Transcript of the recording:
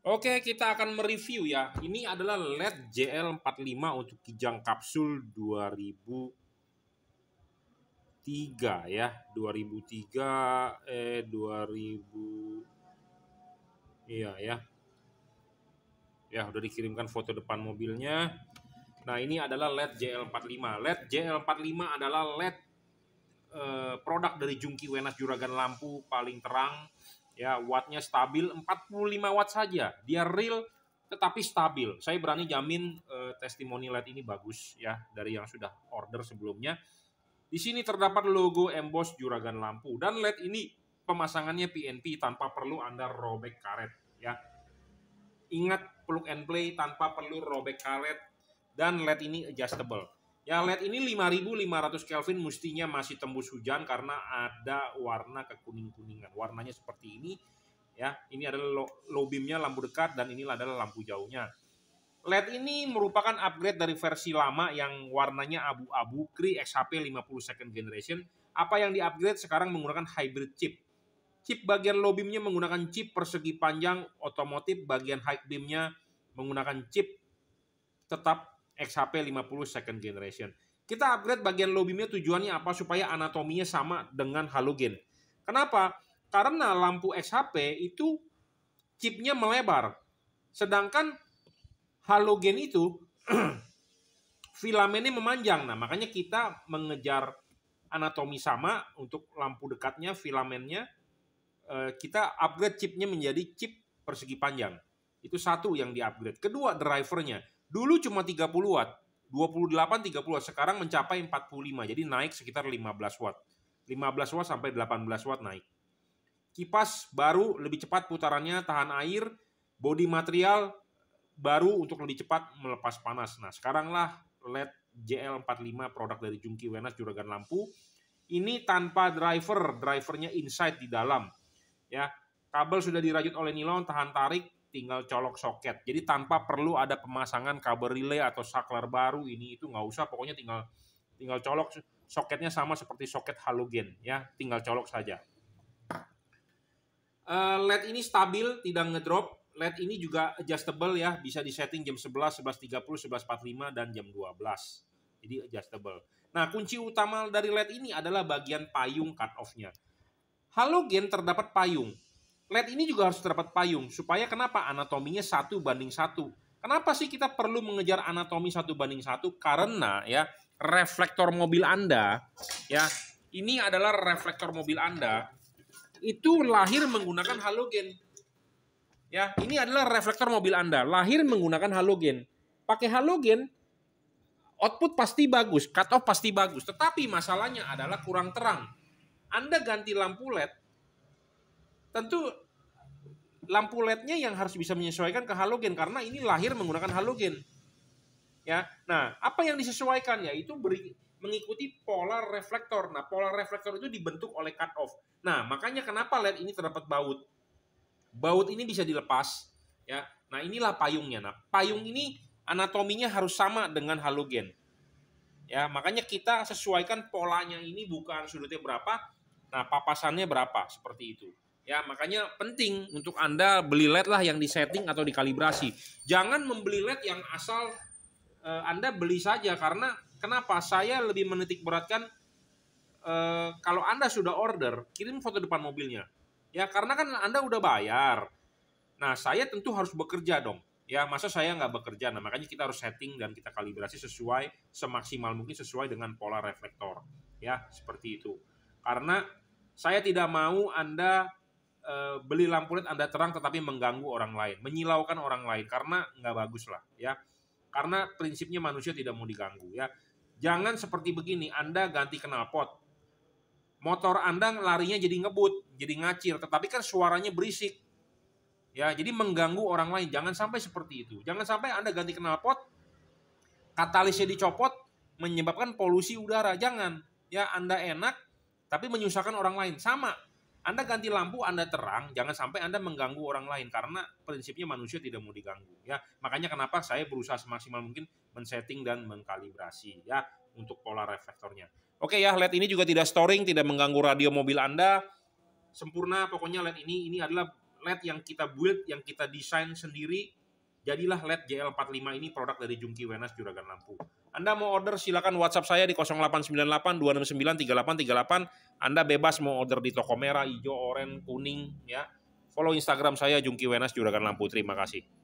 Oke, kita akan mereview ya. Ini adalah LED JL45 untuk Kijang Kapsul 2003 ya. 2003 eh 2000 Iya ya. Ya, udah dikirimkan foto depan mobilnya. Nah, ini adalah LED JL45. LED JL45 adalah LED eh, produk dari Jungki Wenas Juragan Lampu paling terang ya wattnya stabil 45 watt saja dia real tetapi stabil saya berani jamin eh, testimoni LED ini bagus ya dari yang sudah order sebelumnya di sini terdapat logo emboss juragan lampu dan LED ini pemasangannya PNP tanpa perlu anda robek karet ya ingat plug and play tanpa perlu robek karet dan LED ini adjustable yang LED ini 5500 Kelvin mestinya masih tembus hujan karena ada warna kekuning-kuningan. Warnanya seperti ini ya. Ini adalah low beamnya lampu dekat dan ini adalah lampu jauhnya. LED ini merupakan upgrade dari versi lama yang warnanya abu-abu Cree XHP 50 second generation. Apa yang di-upgrade sekarang menggunakan hybrid chip. Chip bagian low beamnya menggunakan chip persegi panjang otomotif, bagian high beamnya menggunakan chip tetap XHP 50 second generation. Kita upgrade bagian low nya tujuannya apa? Supaya anatominya sama dengan halogen. Kenapa? Karena lampu XHP itu chipnya melebar. Sedangkan halogen itu filamennya memanjang. Nah, makanya kita mengejar anatomi sama untuk lampu dekatnya, filamennya. Eh, kita upgrade chipnya menjadi chip persegi panjang. Itu satu yang di-upgrade. Kedua, drivernya Dulu cuma 30 watt, 28 30 watt, sekarang mencapai 45. Jadi naik sekitar 15 watt. 15 watt sampai 18 watt naik. Kipas baru lebih cepat putarannya, tahan air, body material baru untuk lebih cepat melepas panas. Nah, sekaranglah LED JL45 produk dari Jungki Wenas Juragan Lampu. Ini tanpa driver, drivernya inside di dalam. Ya, kabel sudah dirajut oleh nilon, tahan tarik, tinggal colok soket. Jadi tanpa perlu ada pemasangan kabel relay atau saklar baru ini itu nggak usah, pokoknya tinggal tinggal colok soketnya sama seperti soket halogen ya, tinggal colok saja. Uh, LED ini stabil, tidak ngedrop. LED ini juga adjustable ya, bisa disetting jam 11, 11.30, 11.45 dan jam 12. Jadi adjustable. Nah, kunci utama dari LED ini adalah bagian payung cut off-nya. Halogen terdapat payung, led ini juga harus terdapat payung supaya kenapa anatominya satu banding satu. Kenapa sih kita perlu mengejar anatomi satu banding satu? Karena ya reflektor mobil Anda ya ini adalah reflektor mobil Anda itu lahir menggunakan halogen. Ya, ini adalah reflektor mobil Anda, lahir menggunakan halogen. Pakai halogen output pasti bagus, cut off pasti bagus, tetapi masalahnya adalah kurang terang. Anda ganti lampu LED tentu lampu LED-nya yang harus bisa menyesuaikan ke halogen karena ini lahir menggunakan halogen. Ya. Nah, apa yang disesuaikan yaitu beri mengikuti pola reflektor. Nah, pola reflektor itu dibentuk oleh cut off. Nah, makanya kenapa LED ini terdapat baut. Baut ini bisa dilepas, ya. Nah, inilah payungnya. Nah, payung ini anatominya harus sama dengan halogen. Ya, makanya kita sesuaikan polanya ini bukan sudutnya berapa, nah papasannya berapa, seperti itu. Ya, makanya penting untuk Anda beli LED lah yang di setting atau dikalibrasi. Jangan membeli LED yang asal uh, Anda beli saja karena kenapa? Saya lebih menitik beratkan uh, eh, kalau Anda sudah order, kirim foto depan mobilnya. Ya, karena kan Anda udah bayar. Nah, saya tentu harus bekerja dong. Ya, masa saya nggak bekerja? Nah, makanya kita harus setting dan kita kalibrasi sesuai semaksimal mungkin sesuai dengan pola reflektor. Ya, seperti itu. Karena saya tidak mau Anda Eh, beli lampu led Anda terang tetapi mengganggu orang lain, menyilaukan orang lain karena nggak bagus lah ya. Karena prinsipnya manusia tidak mau diganggu ya. Jangan seperti begini, Anda ganti knalpot. Motor Anda larinya jadi ngebut, jadi ngacir, tetapi kan suaranya berisik. Ya, jadi mengganggu orang lain. Jangan sampai seperti itu. Jangan sampai Anda ganti knalpot, katalisnya dicopot, menyebabkan polusi udara. Jangan. Ya, Anda enak, tapi menyusahkan orang lain. Sama, anda ganti lampu, Anda terang, jangan sampai Anda mengganggu orang lain karena prinsipnya manusia tidak mau diganggu ya. Makanya kenapa saya berusaha semaksimal mungkin men-setting dan mengkalibrasi ya untuk pola reflektornya. Oke ya, LED ini juga tidak storing, tidak mengganggu radio mobil Anda. Sempurna pokoknya LED ini ini adalah LED yang kita build, yang kita desain sendiri Jadilah LED JL45 ini produk dari Jungki Wenas Juragan Lampu. Anda mau order silakan WhatsApp saya di 0898 269 3838. Anda bebas mau order di toko merah, hijau, oranye, kuning ya. Follow Instagram saya Jungki Wenas Juragan Lampu. Terima kasih.